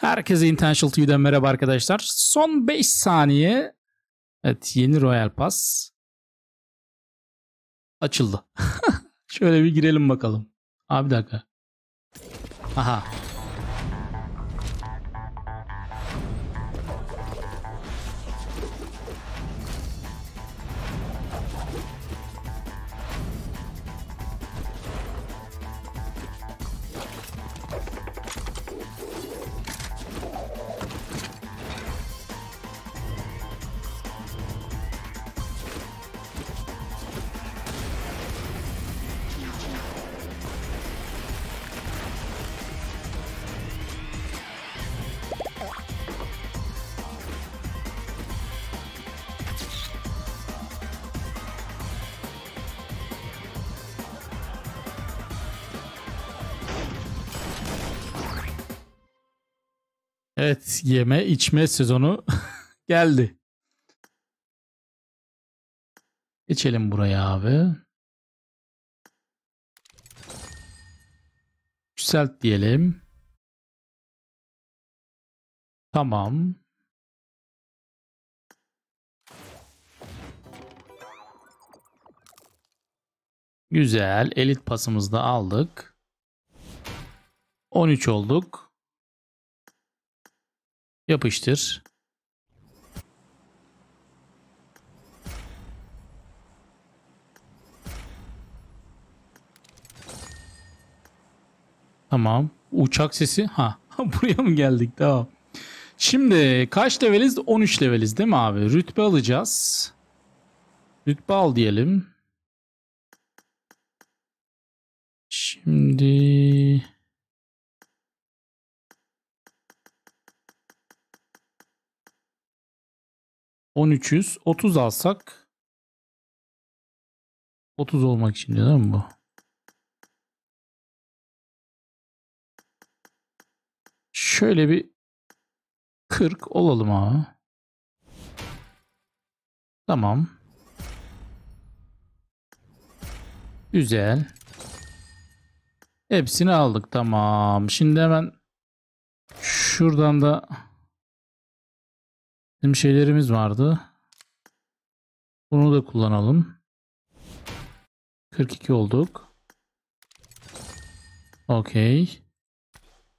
Herkese Intentional TV'den merhaba arkadaşlar. Son 5 saniye. Evet yeni Royal Pass. Açıldı. Şöyle bir girelim bakalım. Abi bir dakika. Aha Evet yeme içme sezonu geldi. Geçelim buraya abi. Yükselt diyelim. Tamam. Güzel. Elit pasımızı da aldık. 13 olduk. Yapıştır. Tamam. Uçak sesi. Ha. Buraya mı geldik? Tamam. Şimdi kaç leveliz? 13 leveliz değil mi abi? Rütbe alacağız. Rütbe al diyelim. Şimdi 1300. 30 alsak 30 olmak için değil mi bu? Şöyle bir 40 olalım abi. Tamam. Güzel. Hepsini aldık. Tamam. Şimdi hemen şuradan da Bizim şeylerimiz vardı. Bunu da kullanalım. 42 olduk. Okey.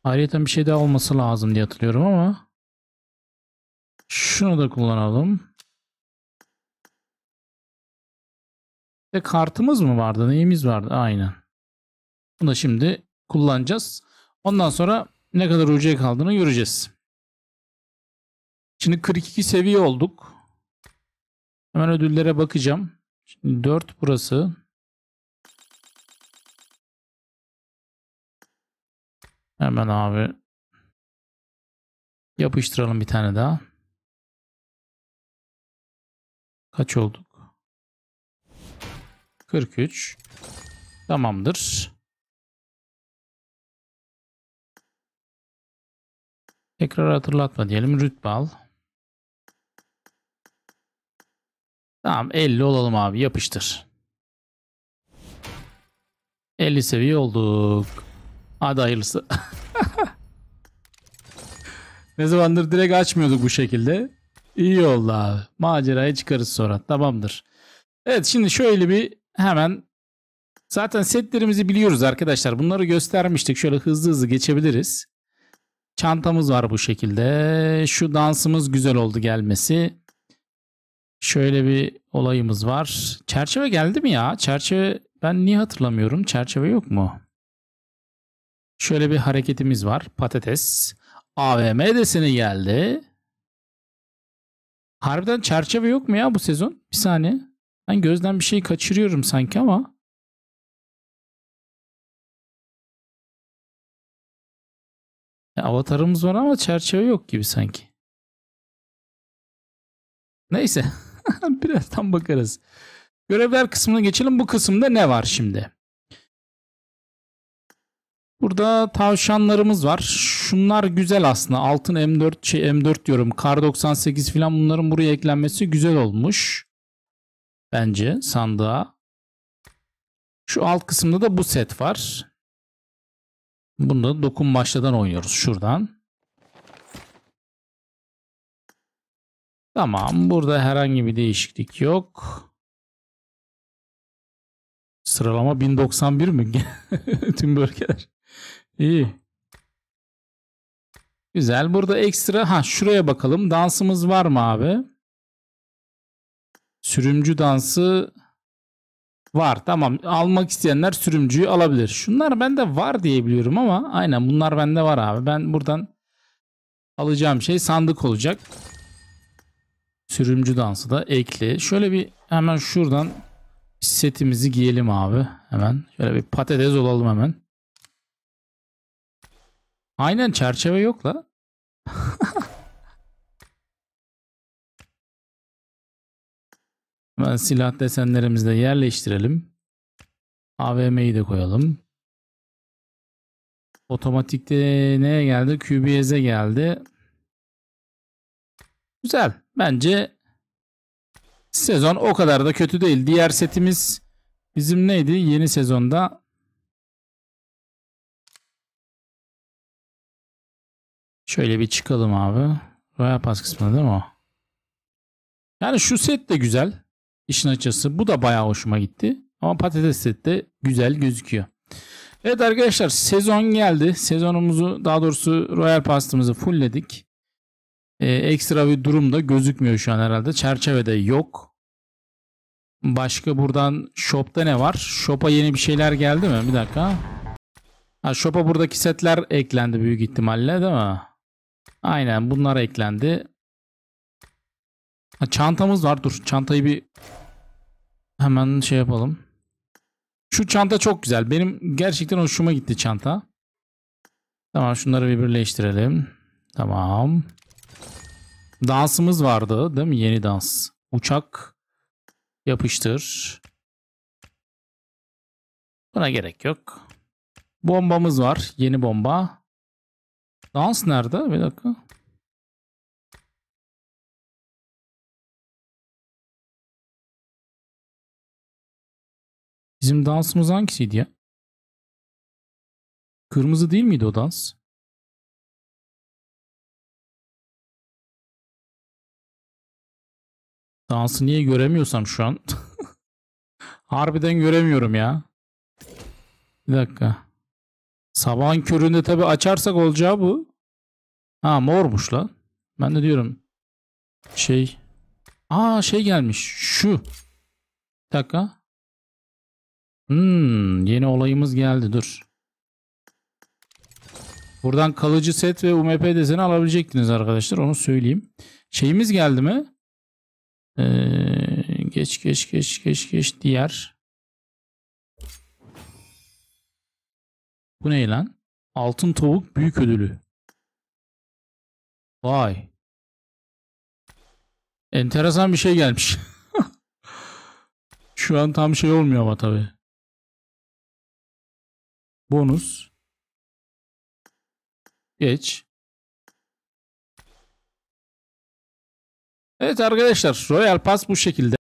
Ayrıca bir şey daha olması lazım diye hatırlıyorum ama. Şunu da kullanalım. Ve kartımız mı vardı? Neyimiz vardı? Aynen. Bunu da şimdi kullanacağız. Ondan sonra ne kadar ucuya kaldığını göreceğiz. Şimdi 42 seviye olduk. Hemen ödüllere bakacağım. Şimdi 4 burası. Hemen abi. Yapıştıralım bir tane daha. Kaç olduk? 43. Tamamdır. Tekrar hatırlatma diyelim. Rütbe al. Tamam 50 olalım abi yapıştır. 50 seviye olduk. Hadi hayırlısı. ne zamandır direkt açmıyorduk bu şekilde. İyi oldu abi. Maceraya çıkarız sonra. Tamamdır. Evet şimdi şöyle bir hemen zaten setlerimizi biliyoruz arkadaşlar. Bunları göstermiştik. Şöyle hızlı hızlı geçebiliriz. Çantamız var bu şekilde. Şu dansımız güzel oldu gelmesi şöyle bir olayımız var. Çerçeve geldi mi ya? Çerçeve ben niye hatırlamıyorum? Çerçeve yok mu? Şöyle bir hareketimiz var. Patates. AVM deseni geldi. Harbiden çerçeve yok mu ya bu sezon? Bir saniye. Ben gözden bir şey kaçırıyorum sanki ama. Ya, avatarımız var ama çerçeve yok gibi sanki. Neyse. Birazdan bakarız. Görevler kısmına geçelim. Bu kısımda ne var şimdi? Burada tavşanlarımız var. Şunlar güzel aslında. Altın M4 şey M4 diyorum. Kar 98 falan bunların buraya eklenmesi güzel olmuş. Bence sandığa. Şu alt kısımda da bu set var. Bunu da dokun başladan oynuyoruz şuradan. Tamam burada herhangi bir değişiklik yok. Sıralama 1091 mi? Tüm bölgeler. İyi. Güzel. Burada ekstra ha şuraya bakalım. Dansımız var mı abi? Sürümcü dansı var. Tamam. Almak isteyenler sürümcüyü alabilir. Şunlar bende var diye biliyorum ama aynen bunlar bende var abi. Ben buradan alacağım şey sandık olacak. Sürümcü dansı da ekli. Şöyle bir hemen şuradan setimizi giyelim abi. Hemen şöyle bir patates olalım hemen. Aynen çerçeve yok la. hemen silah desenlerimizi de yerleştirelim. AVM'yi de koyalım. Otomatikte neye geldi? QBS'e geldi. Güzel. Bence sezon o kadar da kötü değil. Diğer setimiz bizim neydi? Yeni sezonda Şöyle bir çıkalım abi. Royal Pass kısmında değil mi o? Yani şu set de güzel. İşin açısı bu da bayağı hoşuma gitti. Ama patates set de güzel gözüküyor. Evet arkadaşlar sezon geldi. Sezonumuzu daha doğrusu Royal Pass'ımızı fullledik e, ekstra bir durum da gözükmüyor şu an herhalde. Çerçevede yok. Başka buradan shop'ta ne var? Shop'a yeni bir şeyler geldi mi? Bir dakika. Ha, shop'a buradaki setler eklendi büyük ihtimalle değil mi? Aynen bunlar eklendi. Ha, çantamız var. Dur çantayı bir hemen şey yapalım. Şu çanta çok güzel. Benim gerçekten hoşuma gitti çanta. Tamam şunları bir birleştirelim. Tamam. Dansımız vardı değil mi? Yeni dans. Uçak yapıştır. Buna gerek yok. Bombamız var. Yeni bomba. Dans nerede? Bir dakika. Bizim dansımız hangisiydi ya? Kırmızı değil miydi o dans? Dansı niye göremiyorsam şu an. Harbiden göremiyorum ya. Bir dakika. Sabahın köründe tabi açarsak olacağı bu. Ha mormuş lan. Ben de diyorum. Şey. Aa şey gelmiş. Şu. Bir dakika. Hmm, yeni olayımız geldi dur. Buradan kalıcı set ve UMP deseni alabilecektiniz arkadaşlar onu söyleyeyim. Şeyimiz geldi mi? Ee, geç geç geç geç geç diğer. Bu ne lan? Altın tavuk büyük ödülü. Vay. Enteresan bir şey gelmiş. Şu an tam şey olmuyor ama tabi. Bonus. Geç. Evet arkadaşlar Royal Pass bu şekilde.